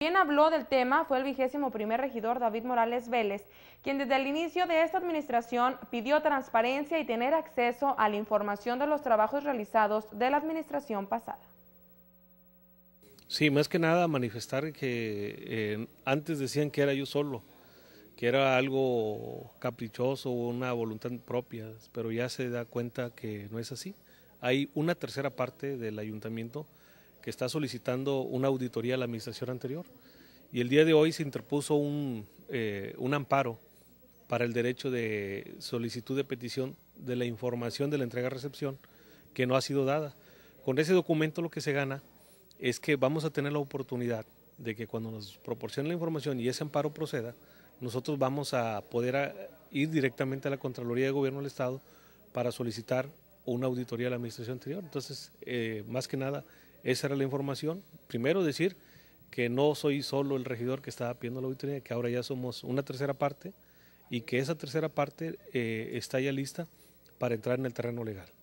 Quien habló del tema fue el vigésimo primer regidor David Morales Vélez, quien desde el inicio de esta administración pidió transparencia y tener acceso a la información de los trabajos realizados de la administración pasada. Sí, más que nada manifestar que eh, antes decían que era yo solo, que era algo caprichoso, una voluntad propia, pero ya se da cuenta que no es así. Hay una tercera parte del ayuntamiento que está solicitando una auditoría a la administración anterior. Y el día de hoy se interpuso eh, un, amparo para el derecho de solicitud de petición de la información de la entrega-recepción que no ha sido dada. Con ese documento lo que se gana es que vamos a tener la oportunidad de que cuando nos proporcionen la información y ese amparo proceda, nosotros vamos a poder eh, ir directamente a la Contraloría de Gobierno del Estado para solicitar una auditoría a la administración anterior. Entonces, eh, más que nada, esa era la información. Primero decir que no soy solo el regidor que estaba pidiendo la auditoría, que ahora ya somos una tercera parte y que esa tercera parte eh, está ya lista para entrar en el terreno legal.